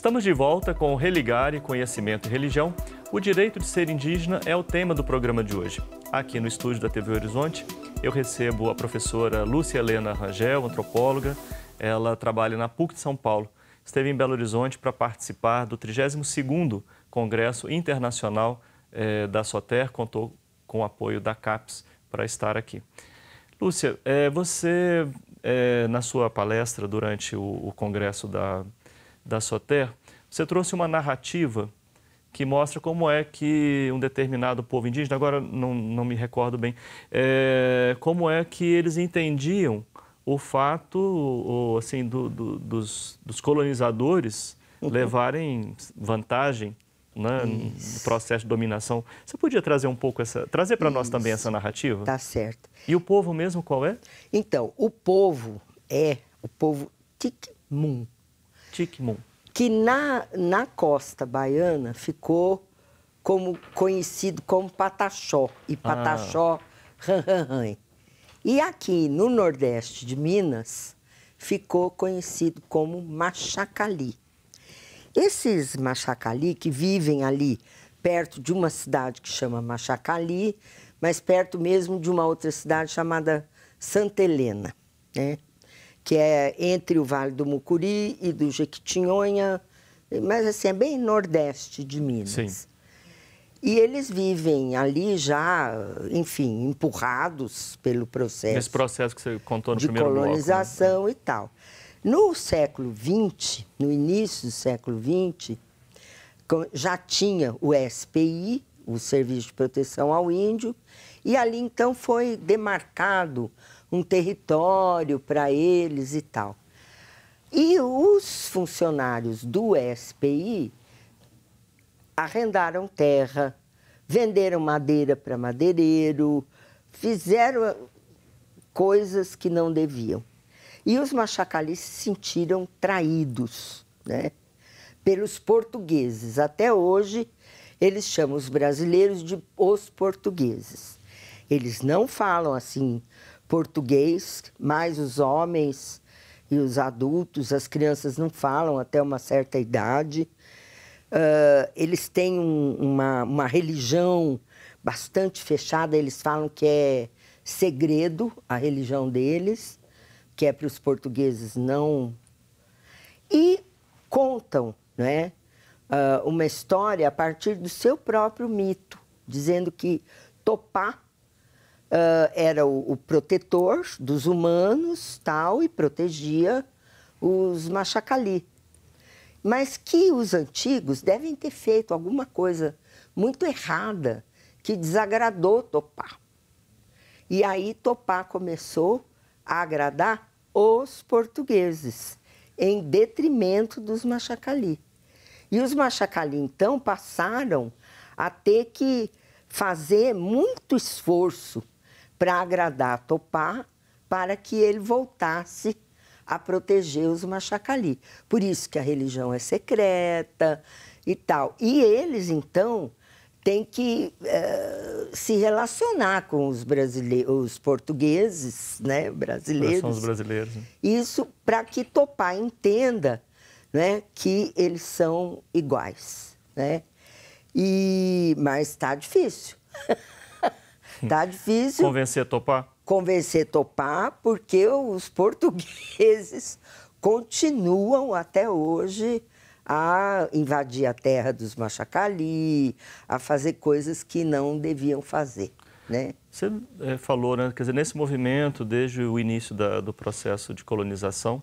Estamos de volta com Religar e Conhecimento e Religião. O direito de ser indígena é o tema do programa de hoje. Aqui no estúdio da TV Horizonte, eu recebo a professora Lúcia Helena Rangel, antropóloga. Ela trabalha na PUC de São Paulo. Esteve em Belo Horizonte para participar do 32º Congresso Internacional eh, da SOTER. Contou com o apoio da CAPES para estar aqui. Lúcia, eh, você, eh, na sua palestra durante o, o congresso da da Soter, você trouxe uma narrativa que mostra como é que um determinado povo indígena, agora não, não me recordo bem, é, como é que eles entendiam o fato assim, do, do, dos, dos, colonizadores uhum. levarem vantagem né, no processo de dominação. Você podia trazer um pouco essa, trazer para nós também essa narrativa? Tá certo. E o povo mesmo qual é? Então, o povo é o povo Tikmum. Tickmon. Que na, na costa baiana ficou como conhecido como Pataxó e ah. Pataxó ah. E aqui no Nordeste de Minas ficou conhecido como Machacali. Esses Machacali que vivem ali perto de uma cidade que chama Machacali, mas perto mesmo de uma outra cidade chamada Santa Helena, né? que é entre o Vale do Mucuri e do Jequitinhonha, mas assim, é bem nordeste de Minas. Sim. E eles vivem ali já, enfim, empurrados pelo processo. Nesse processo que você contou no de primeiro colonização né? De colonização e tal. No século XX, no início do século XX, já tinha o SPI, o Serviço de Proteção ao Índio, e ali então foi demarcado um território para eles e tal. E os funcionários do SPI arrendaram terra, venderam madeira para madeireiro, fizeram coisas que não deviam. E os machacalistas se sentiram traídos né, pelos portugueses. Até hoje, eles chamam os brasileiros de os portugueses. Eles não falam assim português, mais os homens e os adultos, as crianças não falam até uma certa idade. Uh, eles têm um, uma, uma religião bastante fechada, eles falam que é segredo a religião deles, que é para os portugueses não. E contam né, uh, uma história a partir do seu próprio mito, dizendo que Topá uh, era o, o, protetor dos humanos tal e protegia os machacali. Mas que os antigos devem ter feito alguma coisa muito errada que desagradou Topá. E aí Topá começou a agradar os portugueses, em detrimento dos machacali. E os machacali, então, passaram a ter que fazer muito esforço para agradar Topá, para que ele voltasse a proteger os machacali. Por isso que a religião é secreta e tal. E eles, então, têm que eh, se relacionar com os brasileiros, os portugueses, né, brasileiros. São os brasileiros. Né? Isso para que Topá entenda, né, que eles são iguais, né? E mas está difícil. Tá difícil. Convencer topar? Convencer topar, porque os portugueses continuam até hoje a invadir a terra dos Machacali, a fazer coisas que não deviam fazer. Né? Você é, falou, né, quer dizer, nesse movimento, desde o início da, do processo de colonização,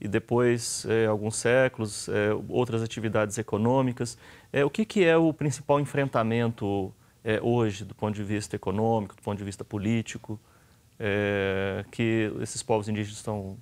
e depois é, alguns séculos, é, outras atividades econômicas. É, o que, que é o principal enfrentamento é, hoje, do ponto de vista econômico, do ponto de vista político, é, que esses povos indígenas estão.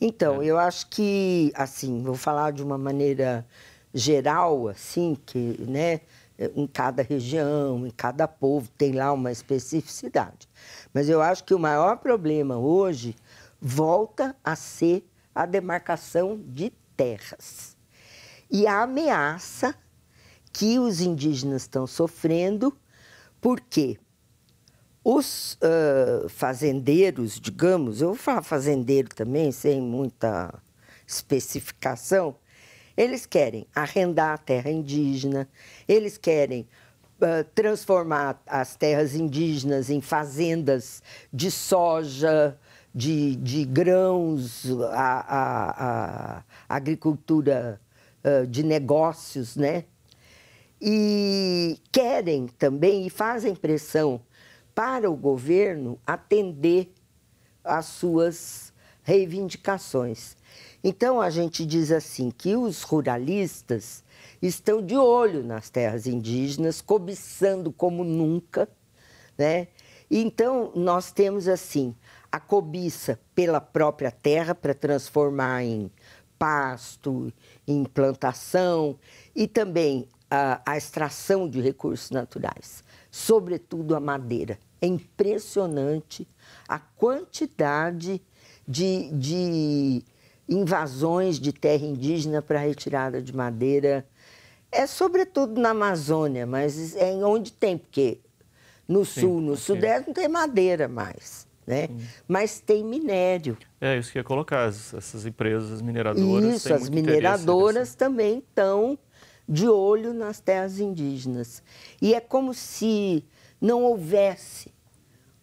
Então, né? eu acho que, assim, vou falar de uma maneira geral, assim, que, né, é, em cada região, em cada povo tem lá uma especificidade. Mas eu acho que o maior problema hoje volta a ser a demarcação de terras e a ameaça que os indígenas estão sofrendo porque os uh, fazendeiros, digamos, eu vou falar fazendeiro também, sem muita especificação, eles querem arrendar a terra indígena, eles querem uh, transformar as terras indígenas em fazendas de soja, de, de grãos, a, a, a agricultura uh, de negócios, né? e querem também e fazem pressão para o governo atender às suas reivindicações. Então a gente diz assim que os ruralistas estão de olho nas terras indígenas, cobiçando como nunca, né? Então nós temos assim a cobiça pela própria terra para transformar em pasto, em plantação e também a, extração de recursos naturais, sobretudo a madeira. É impressionante a quantidade de, de invasões de terra indígena para retirada de madeira. É sobretudo na Amazônia, mas é onde tem, porque no Sim, sul, no sudeste não tem madeira mais, né? Mas tem minério. É isso que ia colocar, essas empresas mineradoras. Isso, as mineradoras também estão de olho nas terras indígenas. E é como se não houvesse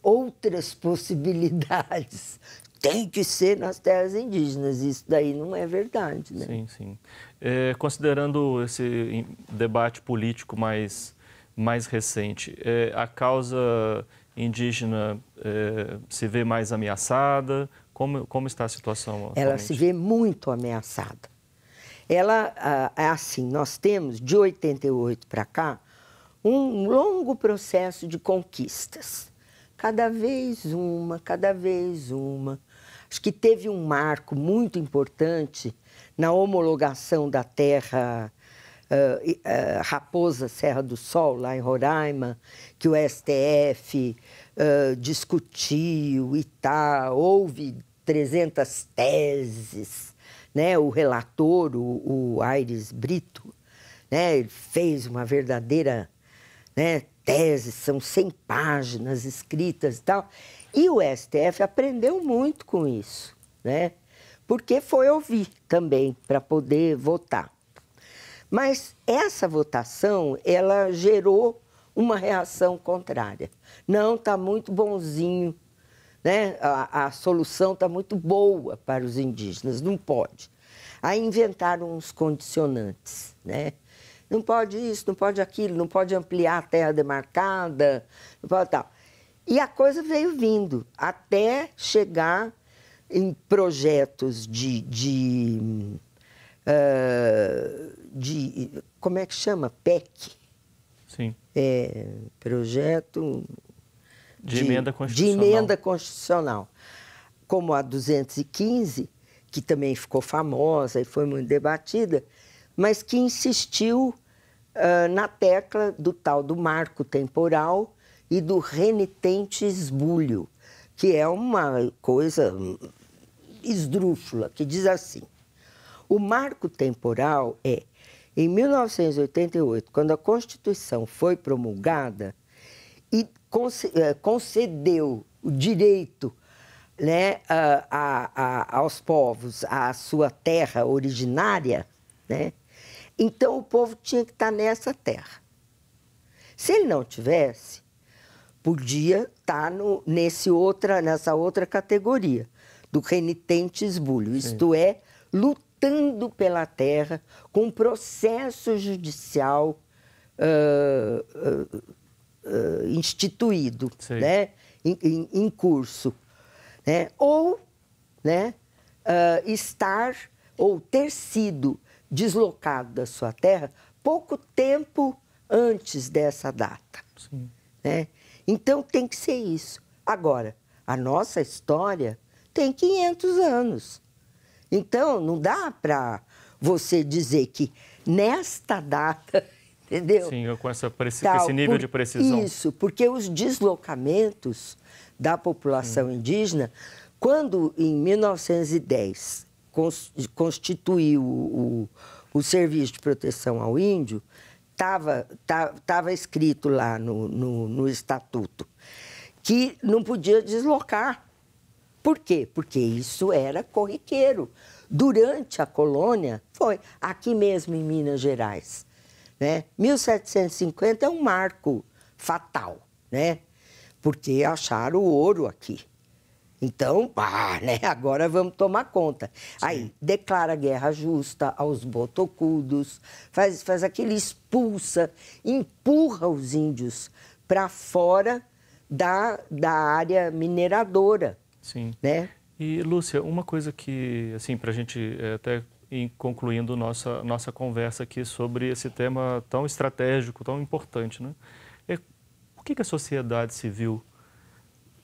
outras possibilidades. Tem que ser nas terras indígenas. Isso daí não é verdade, né? Sim, sim. É, considerando esse debate político mais, mais recente, é, a causa indígena é, se vê mais ameaçada? Como, como está a situação? Atualmente? Ela se vê muito ameaçada ela ah, é assim, nós temos de 88 para cá um longo processo de conquistas. Cada vez uma, cada vez uma. Acho que teve um marco muito importante na homologação da terra uh, uh, Raposa Serra do Sol, lá em Roraima, que o STF uh, discutiu e tal. Houve 300 teses né, o relator, o, o Aires Brito, né, fez uma verdadeira né, tese, são 100 páginas escritas e tal. E o STF aprendeu muito com isso, né, porque foi ouvir também para poder votar. Mas essa votação, ela gerou uma reação contrária. Não, está muito bonzinho, né? a, a solução está muito boa para os indígenas, não pode. Aí inventaram uns condicionantes, né? Não pode isso, não pode aquilo, não pode ampliar a terra demarcada, não pode tal. E a coisa veio vindo até chegar em projetos de, de, uh, de como é que chama? PEC. Sim. É, projeto de, de, emenda constitucional. de emenda constitucional, como a 215, que também ficou famosa e foi muito debatida, mas que insistiu uh, na tecla do tal do marco temporal e do renitente esbulho, que é uma coisa hum, esdrúxula, que diz assim: o marco temporal é, em 1988, quando a Constituição foi promulgada, e eh, concedeu o direito né, a, a, aos povos, à sua terra originária, né? então o povo tinha que estar tá nessa terra. Se ele não tivesse, podia estar tá no, nesse outra, nessa outra categoria, do renitente esbulho, isto é, lutando pela terra com processo judicial uh, uh, uh, instituído, Sim. né? Em, em, em, curso, né? Ou, né? Uh, estar ou ter sido deslocado da sua terra pouco tempo antes dessa data, Sim. né? Então tem que ser isso. Agora, a nossa história tem 500 anos. Então não dá para você dizer que nesta data entendeu? Sim, com, essa, esse nível Por, de precisão. Isso, porque os deslocamentos da população hum. indígena, quando em 1910 constituiu o, o, o, Serviço de Proteção ao Índio, estava tava, tava escrito lá no, no, no estatuto que não podia deslocar. Por quê? Porque isso era corriqueiro. Durante a colônia, foi aqui mesmo em Minas Gerais. Né? 1750 é um marco fatal, né? porque acharam o ouro aqui. Então, pá, né? agora vamos tomar conta. Sim. Aí, declara guerra justa aos botocudos, faz, faz aquele expulsa, empurra os índios para fora da, da área mineradora. Sim. Né? E, Lúcia, uma coisa que, assim, para a gente eh, até concluindo nossa, nossa conversa aqui sobre esse tema tão estratégico, tão importante. Né? É, por que, que a sociedade civil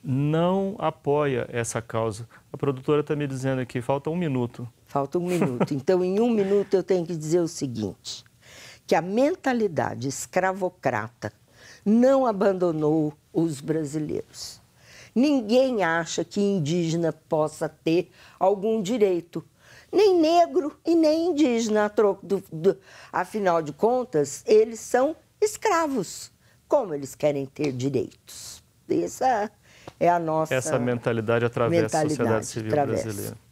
não apoia essa causa? A produtora está me dizendo aqui, falta um minuto. Falta um minuto. Então, em um minuto, eu tenho que dizer o seguinte: que a mentalidade escravocrata não abandonou os brasileiros. Ninguém acha que indígena possa ter algum direito nem negro e nem indígena, troco do, do, afinal de contas, eles são escravos. Como eles querem ter direitos? Essa é a nossa essa mentalidade através da sociedade civil atravessa. brasileira.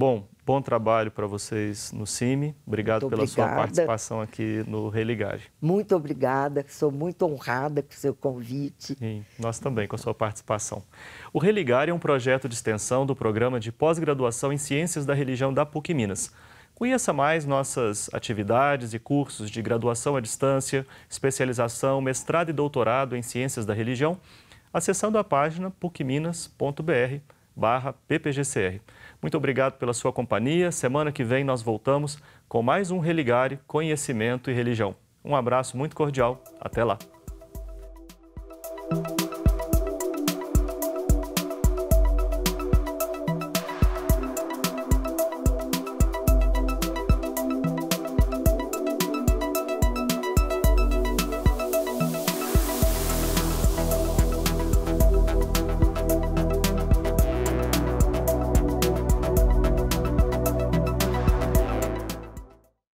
Bom, bom trabalho para vocês no CIMI. Obrigado muito pela obrigada. sua participação aqui no Religagem. Muito obrigada, sou muito honrada com o seu convite. Sim, nós também com a sua participação. O Religar é um projeto de extensão do programa de pós-graduação em Ciências da Religião da PUC Minas. Conheça mais nossas atividades e cursos de graduação à distância, especialização, mestrado e doutorado em Ciências da Religião, acessando a página pucminas.br/ppgcr. Muito obrigado pela sua companhia. Semana que vem nós voltamos com mais um Religare Conhecimento e Religião. Um abraço muito cordial. Até lá.